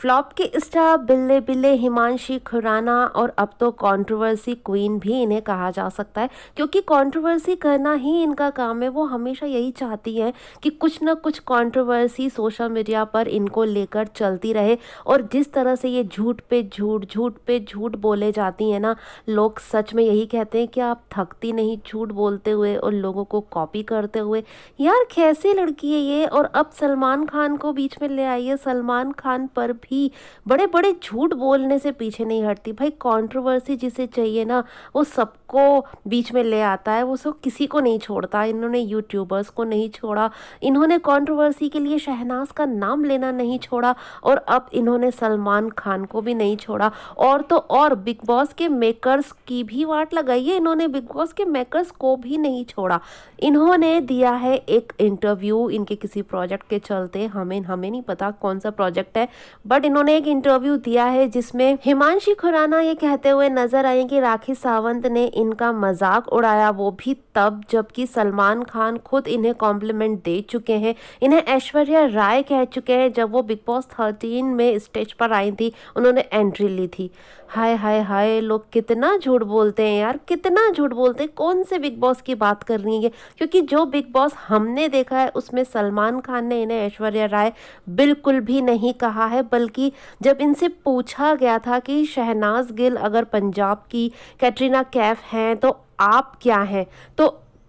flop के star बिल्ले बिल्ले हिमांशी खुराना और अब तो कंट्रोवर्सी क्वीन भी इन्हें कहा जा सकता है क्योंकि कंट्रोवर्सी करना ही इनका काम है वो हमेशा यही चाहती हैं कि कुछ ना कुछ कंट्रोवर्सी सोशल मीडिया पर इनको लेकर चलती रहे और जिस तरह से ये झूठ पे झूठ झूठ पे झूठ बोले जाती हैं ना लोग सच में यही कहते हैं कि आप थकती नहीं झूठ बोलते हुए और लोगों को कॉपी करते हुए यार कैसी लड़की है ये और अब सलमान खान को बीच में ले आइए सलमान खान पर भी बड़े बड़े झूठ बोलने से पीछे नहीं हटती भाई कंट्रोवर्सी जिसे चाहिए ना वो सबको बीच में ले आता है वो सब किसी को नहीं छोड़ता इन्होंने यूट्यूबर्स को नहीं छोड़ा इन्होंने कंट्रोवर्सी के लिए शहनाज का नाम लेना नहीं छोड़ा और अब इन्होंने सलमान खान को भी नहीं छोड़ा और तो और बिग बॉस के मेकर्स की भी वाट लगाई है इन्होंने बिग बॉस के मेकर्स को भी नहीं छोड़ा इन्होंने दिया है एक इंटरव्यू इनके किसी प्रोजेक्ट के चलते हमें हमें नहीं पता कौन सा प्रोजेक्ट है बट बट इन्होंने एक इंटरव्यू दिया है जिसमें हिमांशी खुराना ये कहते हुए नजर आए कि राखी सावंत ने इनका मजाक उड़ाया वो भी तब जबकि सलमान खान खुद इन्हें कॉम्प्लीमेंट दे चुके हैं इन्हें ऐश्वर्या राय कह चुके हैं जब वो बिग बॉस थर्टीन में स्टेज पर आई थी उन्होंने एंट्री ली थी हाय हाय हाय लोग कितना झूठ बोलते हैं यार कितना झूठ बोलते हैं कौन से बिग बॉस की बात कर रही है क्योंकि जो बिग बॉस हमने देखा है उसमें सलमान खान ने इन्हें ऐश्वर्या राय बिल्कुल भी नहीं कहा है बल्कि बल्कि जब इनसे पूछा गया था कि शहनाज गिल अगर पंजाब की कैटरीना कैफ हैं तो आप क्या हैं तो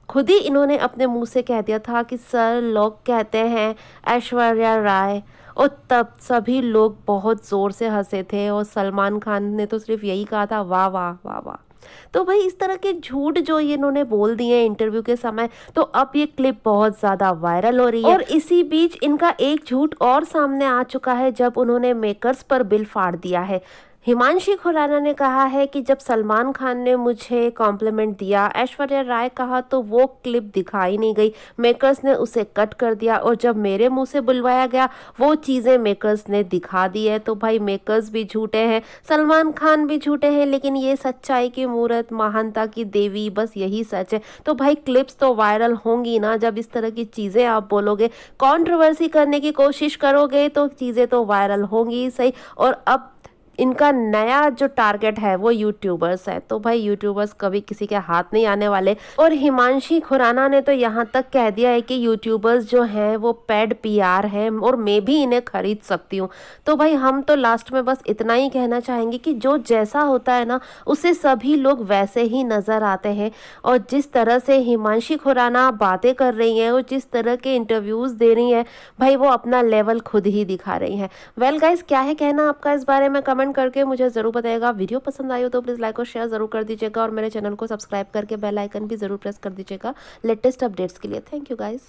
खुद ही इन्होंने अपने मुंह से कह दिया था कि सर लोग कहते हैं ऐश्वर्या राय और तब सभी लोग बहुत ज़ोर से हंसे थे और सलमान खान ने तो सिर्फ यही कहा था वाह वाह वाह वाह तो भाई इस तरह के झूठ जो ये इन्होंने बोल दिए इंटरव्यू के समय तो अब ये क्लिप बहुत ज़्यादा वायरल हो रही है और इसी बीच इनका एक झूठ और सामने आ चुका है जब उन्होंने मेकर्स पर बिल फाड़ दिया है हिमांशी खुराना ने कहा है कि जब सलमान खान ने मुझे कॉम्प्लीमेंट दिया ऐश्वर्या राय कहा तो वो क्लिप दिखाई नहीं गई मेकर्स ने उसे कट कर दिया और जब मेरे मुंह से बुलवाया गया वो चीज़ें मेकर्स ने दिखा दी है तो भाई मेकर्स भी झूठे हैं सलमान खान भी झूठे हैं लेकिन ये सच्चाई की मूर्त महानता की देवी बस यही सच है तो भाई क्लिप्स तो वायरल होंगी ना जब इस तरह की चीज़ें आप बोलोगे कॉन्ट्रोवर्सी करने की कोशिश करोगे तो चीज़ें तो वायरल होंगी सही और अब इनका नया जो टारगेट है वो यूट्यूबर्स है तो भाई यूट्यूबर्स कभी किसी के हाथ नहीं आने वाले और हिमांशी खुराना ने तो यहाँ तक कह दिया है कि यूट्यूबर्स जो हैं वो पेड पीआर हैं और मैं भी इन्हें खरीद सकती हूँ तो भाई हम तो लास्ट में बस इतना ही कहना चाहेंगे कि जो जैसा होता है ना उसे सभी लोग वैसे ही नज़र आते हैं और जिस तरह से हिमांशी खुराना बातें कर रही हैं और जिस तरह के इंटरव्यूज़ दे रही हैं भाई वो अपना लेवल खुद ही दिखा रही हैं वेल well, गाइज क्या है कहना आपका इस बारे में कमेंट कमेंट करके मुझे ज़रूर बताएगा वीडियो पसंद आई हो तो प्लीज़ लाइक और शेयर ज़रूर कर दीजिएगा और मेरे चैनल को सब्सक्राइब करके बेलाइकन भी ज़रूर प्रेस कर दीजिएगा लेटेस्ट अपडेट्स के लिए थैंक यू गाइज